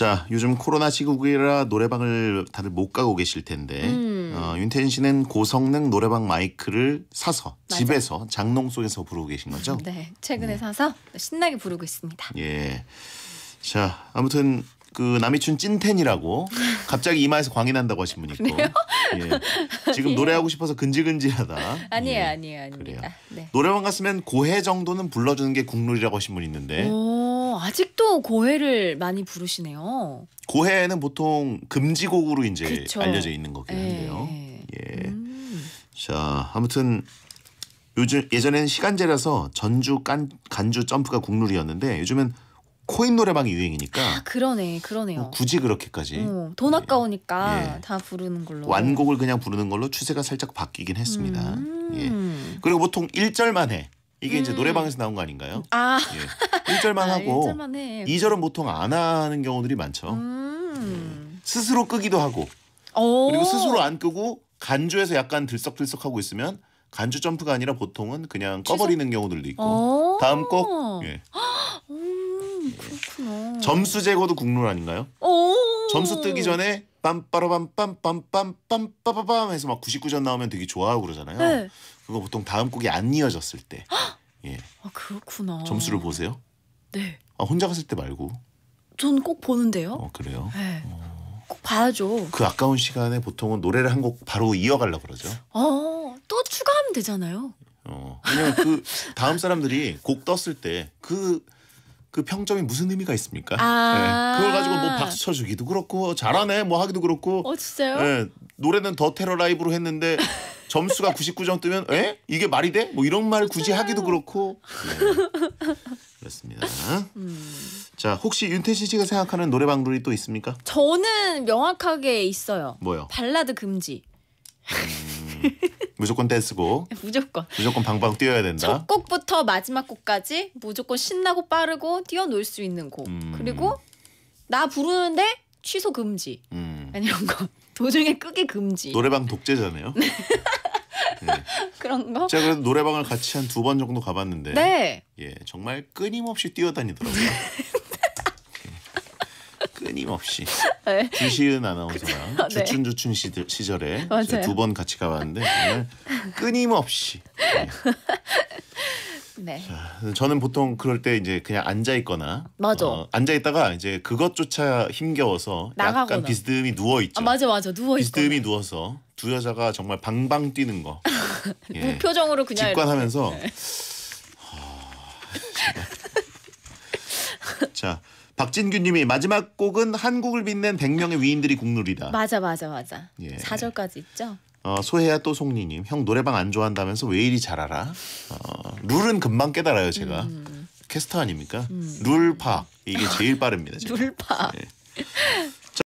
자, 요즘 코로나 시국이라 노래방을 다들 못 가고 계실 텐데 음. 어, 윤태진 씨는 고성능 노래방 마이크를 사서 맞아 집에서 장롱 속에서 부르고 계신 거죠? 네, 최근에 네. 사서 신나게 부르고 있습니다. 예. 자, 아무튼 그 남이춘 찐텐이라고 갑자기 이마에서 광이 난다고 하신 분이 있고 예. 지금 예. 노래하고 싶어서 근질근질하다 아니에요 예. 아니에요 아니에요 그래요 네. 노래방 갔으면 고해 정도는 불러주는 게 국룰이라고 하신 분이 있는데 오. 아직도 고해를 많이 부르시네요. 고해는 보통 금지곡으로 이제 그쵸. 그렇죠. 알려져 있는 거긴 예. 한데요. 에이. 예. 음. 자, 아무튼 요즘 예전에는 시간제라서 전주 깐, 간주 점프가 국룰이었는데 요즘은 코인 노래방이 유행이니까. 아, 그러네, 그러네요. 뭐 굳이 그렇게까지. 어, 돈 예. 아까우니까 예. 다 부르는 걸로. 완곡을 그냥 부르는 걸로 추세가 살짝 바뀌긴 했습니다. 음. 예. 그리고 보통 1절만 해. 이게 음. 이제 노래방에서 나온 거 아닌가요? 아. 예. 1절만 아, 하고 1절만 해. 2절은 보통 안 하는 경우들이 많죠. 음. 예. 스스로 끄기도 하고 오. 그리고 스스로 안 끄고 간주에서 약간 들썩들썩하고 있으면 간주 점프가 아니라 보통은 그냥 꺼버리는 경우들도 있고 다음 곡 예. 음, 점수 제거도 국룰 아닌가요? 점수 뜨기 전에 빰빠라밤 빰빰빰 빰빠바밤 해서 막 99점 나오면 되게 좋아하고 그러잖아요. 네. 그거 보통 다음 곡이 안 이어졌을 때. 예. 아 그렇구나. 점수를 보세요. 네. 아 혼자 갔을 때 말고. 저는 꼭 보는데요. 어 그래요. 네. 어... 꼭 봐야죠. 그 아까운 시간에 보통은 노래를 한 곡 바로 이어가려 그러죠. 어, 또 추가하면 되잖아요. 어, 왜냐면 그 다음 사람들이 곡 떴을 때그 그 평점이 무슨 의미가 있습니까? 아~ 네. 그걸 가지고 뭐 박수 쳐주기도 그렇고 잘하네 뭐 하기도 그렇고. 어 진짜요? 네. 노래는 더 테러 라이브로 했는데 점수가 99점 뜨면 에? 예? 이게 말이 돼? 뭐 이런 말 굳이 하기도 그렇고. 네. 그렇습니다. 음. 자 혹시 윤태신 씨가 생각하는 노래방 룰이 또 있습니까? 저는 명확하게 있어요. 뭐요? 발라드 금지. 음. 무조건 댄스고 무조건. 무조건 방방 뛰어야 된다. 첫 곡부터 마지막 곡까지 무조건 신나고 빠르고 뛰어놀 수 있는 곡. 음. 그리고 나 부르는데 취소 금지. 음. 아니거 뭐 도중에 끄기 금지. 노래방 독재자네요. 네. 그런 거? 제가 그래도 노래방을 같이 한 두 번 정도 가봤는데, 네. 예 정말 끊임없이 뛰어다니더라고요. 끊임없이 네. 주시은 아나운서랑 네. 주춘주춘 시절에 두 번 같이 가봤는데 정말 끊임없이 네. 네. 자, 저는 보통 그럴 때 이제 그냥 앉아 있거나 맞아. 어, 앉아 있다가 이제 그것조차 힘겨워서 나가거나. 약간 비스듬히 누워 있죠. 아, 맞아 맞아 누워 비스듬히 누워서 두 여자가 정말 방방 뛰는 거. 예. 무표정으로 그냥 직관하면서 네. 자, 박진규 님이 마지막 곡은 한국을 빛낸 100명의 위인들이 국룰이다. 맞아 맞아 맞아. 예. 4절까지 있죠? 어, 소혜야 또 송리님 형 노래방 안 좋아한다면서 왜 이리 잘 알아? 어, 룰은 금방 깨달아요 제가 음. 캐스터 아닙니까? 음. 룰파 이게 제일 빠릅니다. 제가. 룰파 예.